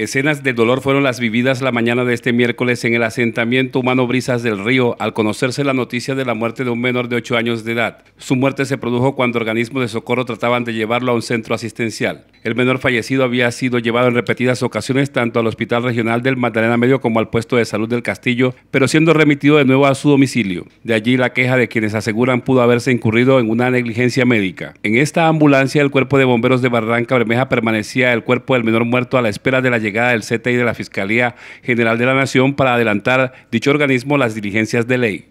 Escenas de dolor fueron las vividas la mañana de este miércoles en el asentamiento humano Brisas del Río al conocerse la noticia de la muerte de un menor de 8 años de edad. Su muerte se produjo cuando organismos de socorro trataban de llevarlo a un centro asistencial. El menor fallecido había sido llevado en repetidas ocasiones tanto al Hospital Regional del Magdalena Medio como al puesto de salud del Castillo, pero siendo remitido de nuevo a su domicilio. De allí la queja de quienes aseguran pudo haberse incurrido en una negligencia médica. En esta ambulancia, el cuerpo de bomberos de Barranca Bermeja permanecía el cuerpo del menor muerto a la espera de la llegada llegada del y de la Fiscalía General de la Nación para adelantar dicho organismo las diligencias de ley.